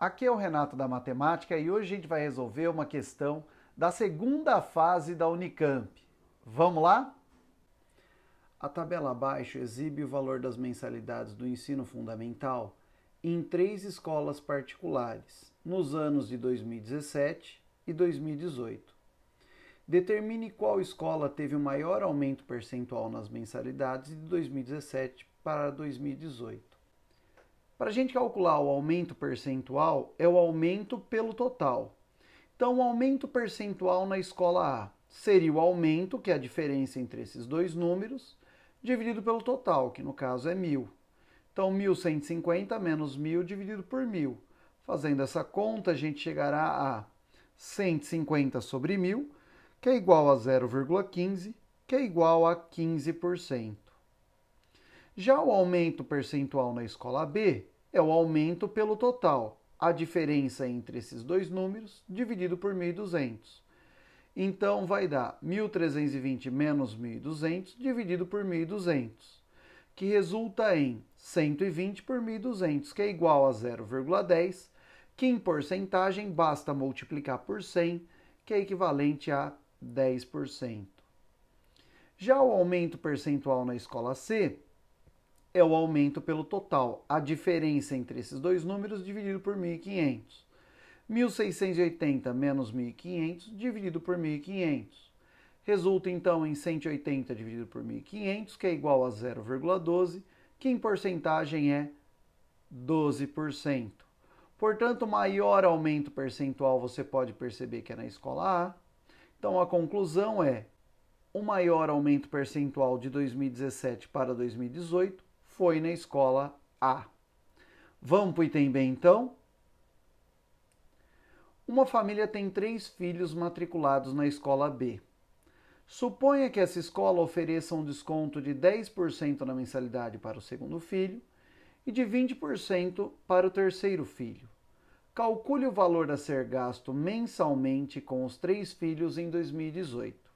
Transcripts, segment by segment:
Aqui é o Renato da Matemática e hoje a gente vai resolver uma questão da segunda fase da Unicamp. Vamos lá? A tabela abaixo exibe o valor das mensalidades do ensino fundamental em três escolas particulares nos anos de 2017 e 2018. Determine qual escola teve o maior aumento percentual nas mensalidades de 2017 para 2018. Para a gente calcular o aumento percentual, é o aumento pelo total. Então, o aumento percentual na escola A seria o aumento, que é a diferença entre esses dois números, dividido pelo total, que no caso é 1.000. Então, 1.150 menos 1.000 dividido por 1.000. Fazendo essa conta, a gente chegará a 150 sobre 1.000, que é igual a 0,15, que é igual a 15%. Já o aumento percentual na escola B é o aumento pelo total, a diferença entre esses dois números dividido por 1.200. Então vai dar 1.320 menos 1.200 dividido por 1.200, que resulta em 120 por 1.200, que é igual a 0,10, que em porcentagem basta multiplicar por 100, que é equivalente a 10%. Já o aumento percentual na escola C é o aumento pelo total, a diferença entre esses dois números dividido por 1.500. 1.680 menos 1.500 dividido por 1.500. Resulta então em 180 dividido por 1.500, que é igual a 0,12, que em porcentagem é 12%. Portanto, maior aumento percentual você pode perceber que é na escola A. Então, a conclusão é: o maior aumento percentual de 2017 para 2018 foi na escola A. Vamos para o item B então? Uma família tem três filhos matriculados na escola B. Suponha que essa escola ofereça um desconto de 10% na mensalidade para o segundo filho e de 20% para o terceiro filho. Calcule o valor a ser gasto mensalmente com os três filhos em 2018.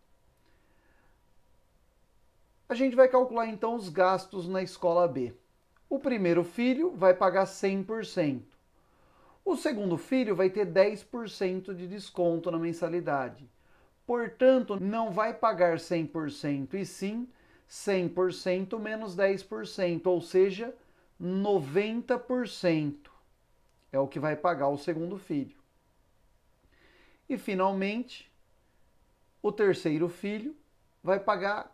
A gente vai calcular então os gastos na escola B. O primeiro filho vai pagar 100%. O segundo filho vai ter 10% de desconto na mensalidade. Portanto, não vai pagar 100% e sim 100% menos 10%, ou seja, 90%. É o que vai pagar o segundo filho. E finalmente, o terceiro filho vai pagar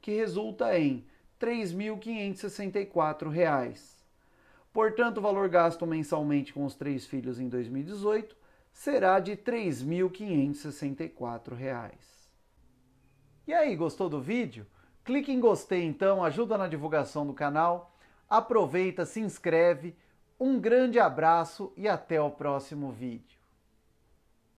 que resulta em R$ 3.564. Portanto, o valor gasto mensalmente com os três filhos em 2018 será de R$ 3.564. E aí, gostou do vídeo? Clique em gostei então, ajuda na divulgação do canal. Aproveita, se inscreve. Um grande abraço e até o próximo vídeo.